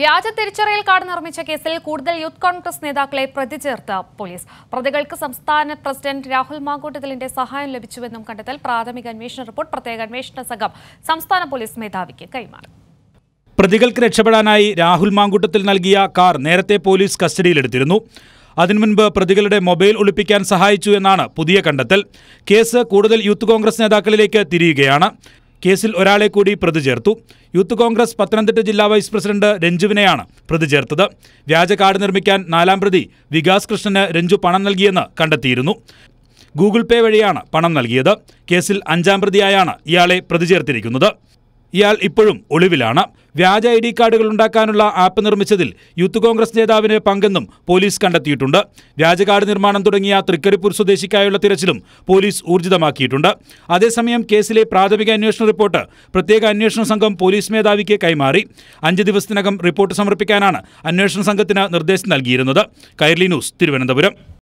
വ്യാജ തിരിച്ചറിയൽ കാർഡ് നിർമ്മിച്ച കേസിൽ കൂടുതൽ യൂത്ത് കോൺഗ്രസ് നേതാക്കളെ പ്രതി ചേർത്ത് പോലീസ് പ്രതികൾക്ക് സംസ്ഥാന പ്രസിഡന്റ് രാഹുൽ മാങ്കൂട്ടത്തിലിന്റെ സഹായം ലഭിച്ചുവെന്നും കണ്ടെത്തൽ പ്രാഥമിക അന്വേഷണ റിപ്പോർട്ട് പ്രത്യേക അന്വേഷണ സംഘം സംസ്ഥാന പോലീസ് മേധാവിക്ക് കൈമാറി പ്രതികൾക്ക് രക്ഷപ്പെടാനായി രാഹുൽ മാങ്കൂട്ടത്തിൽ നൽകിയ കാർ നേരത്തെ പോലീസ് കസ്റ്റഡിയിലെടുത്തിരുന്നു അതിനു മുൻപ് പ്രതികളുടെ മൊബൈൽ ഒളിപ്പിക്കാൻ സഹായിച്ചു എന്നാണ് പുതിയ കണ്ടെത്തൽ കേസ് കൂടുതൽ യൂത്ത് കോൺഗ്രസ് നേതാക്കളിലേക്ക് തിരിയുകയാണ് കേസിൽ ഒരാളെ കൂടി പ്രതി ചേർത്തു യൂത്ത് കോൺഗ്രസ് പത്തനംതിട്ട ജില്ലാ വൈസ് പ്രസിഡന്റ് രഞ്ജുവിനെയാണ് പ്രതി ചേർത്തത് വ്യാജ കാർഡ് നിർമ്മിക്കാൻ നാലാം പ്രതി വികാസ് കൃഷ്ണന് രഞ്ജു പണം നൽകിയെന്ന് കണ്ടെത്തിയിരുന്നു ഗൂഗിൾ പേ വഴിയാണ് പണം നൽകിയത് കേസിൽ അഞ്ചാം പ്രതിയായാണ് ഇയാളെ പ്രതി ചേർത്തിരിക്കുന്നത് ഇയാൾ ഇപ്പോഴും ഒളിവിലാണ് വ്യാജ ഐ ഡി കാർഡുകൾ ഉണ്ടാക്കാനുള്ള ആപ്പ് നിർമ്മിച്ചതിൽ യൂത്ത് കോൺഗ്രസ് നേതാവിന് പങ്കെന്നും പോലീസ് കണ്ടെത്തിയിട്ടുണ്ട് വ്യാജ കാർഡ് നിർമ്മാണം തുടങ്ങിയ തൃക്കരിപ്പൂർ സ്വദേശിക്കായുള്ള തിരച്ചിലും പോലീസ് ഊർജിതമാക്കിയിട്ടുണ്ട് അതേസമയം കേസിലെ പ്രാഥമിക അന്വേഷണ റിപ്പോർട്ട് പ്രത്യേക അന്വേഷണ സംഘം പോലീസ് മേധാവിക്ക് കൈമാറി അഞ്ച് ദിവസത്തിനകം റിപ്പോർട്ട് സമർപ്പിക്കാനാണ് അന്വേഷണ സംഘത്തിന് നിർദ്ദേശം നൽകിയിരുന്നത് കൈർലി ന്യൂസ് തിരുവനന്തപുരം